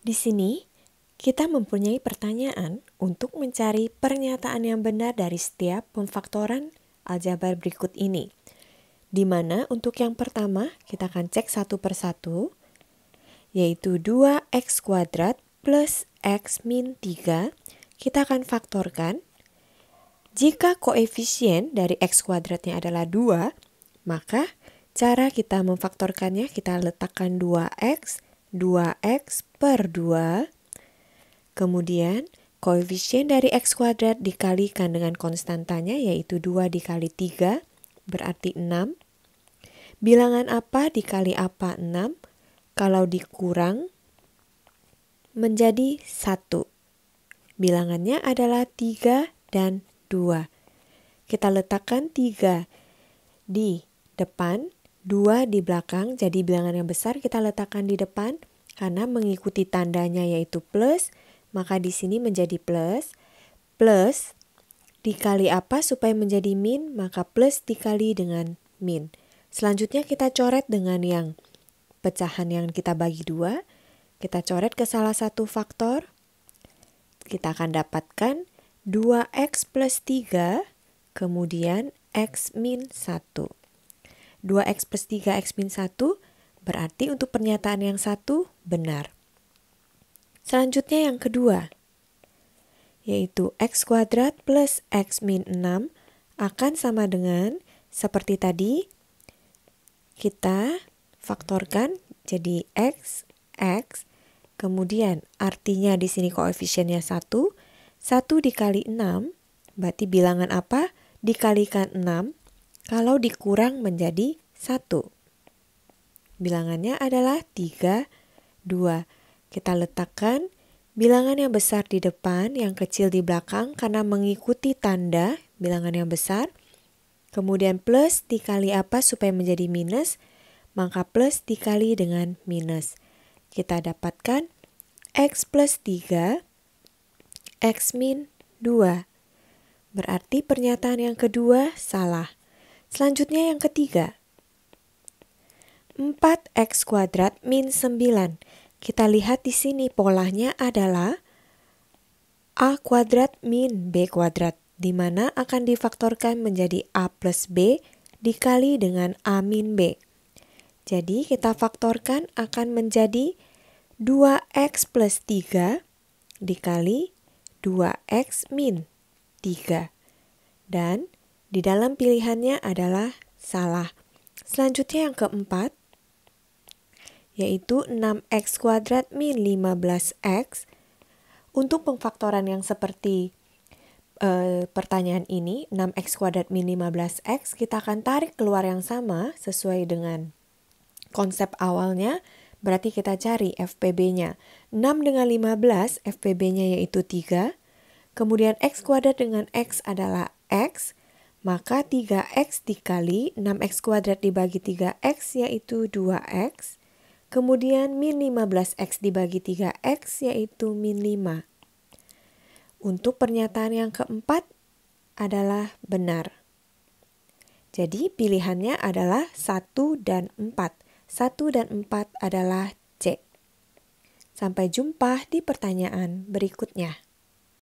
Di sini, kita mempunyai pertanyaan untuk mencari pernyataan yang benar dari setiap pemfaktoran aljabar berikut ini. Di mana untuk yang pertama kita akan cek satu persatu, yaitu 2x kuadrat plus x min 3, kita akan faktorkan. Jika koefisien dari x kuadratnya adalah 2, maka cara kita memfaktorkannya kita letakkan 2x 2x per 2. Kemudian, koefisien dari x kuadrat dikalikan dengan konstantanya yaitu 2 dikali 3 berarti 6. Bilangan apa dikali apa 6 kalau dikurang menjadi 1. Bilangannya adalah 3 dan 2. Kita letakkan 3 di depan Dua di belakang, jadi bilangan yang besar kita letakkan di depan karena mengikuti tandanya yaitu plus, maka di sini menjadi plus. Plus dikali apa supaya menjadi min, maka plus dikali dengan min. Selanjutnya kita coret dengan yang pecahan yang kita bagi dua. Kita coret ke salah satu faktor. Kita akan dapatkan 2x plus 3, kemudian x min 1. 2x plus 3x min 1 berarti untuk pernyataan yang satu benar. Selanjutnya yang kedua, yaitu x kuadrat plus x min 6 akan sama dengan seperti tadi kita faktorkan jadi x, x, kemudian artinya di sini koefisiennya 1, 1 dikali 6, berarti bilangan apa? Dikalikan 6, kalau dikurang menjadi satu. Bilangannya adalah 3, 2. Kita letakkan bilangan yang besar di depan, yang kecil di belakang karena mengikuti tanda bilangan yang besar. Kemudian plus dikali apa supaya menjadi minus, maka plus dikali dengan minus. Kita dapatkan X plus 3, X min 2. Berarti pernyataan yang kedua salah. Selanjutnya yang ketiga. 4x kuadrat min 9. Kita lihat di sini polanya adalah a kuadrat min b kuadrat, di mana akan difaktorkan menjadi a plus b dikali dengan a min b. Jadi kita faktorkan akan menjadi 2x plus 3 dikali 2x min 3. Dan di dalam pilihannya adalah salah. Selanjutnya yang keempat, yaitu 6x kuadrat min 15x. Untuk pengfaktoran yang seperti e, pertanyaan ini, 6x kuadrat min 15x, kita akan tarik keluar yang sama sesuai dengan konsep awalnya, berarti kita cari FPB-nya. 6 dengan 15, FPB-nya yaitu 3. Kemudian X kuadrat dengan X adalah X. Maka 3x dikali 6x kuadrat dibagi 3x yaitu 2x. Kemudian min 15x dibagi 3x yaitu min 5. Untuk pernyataan yang keempat adalah benar. Jadi pilihannya adalah 1 dan 4. 1 dan 4 adalah C. Sampai jumpa di pertanyaan berikutnya.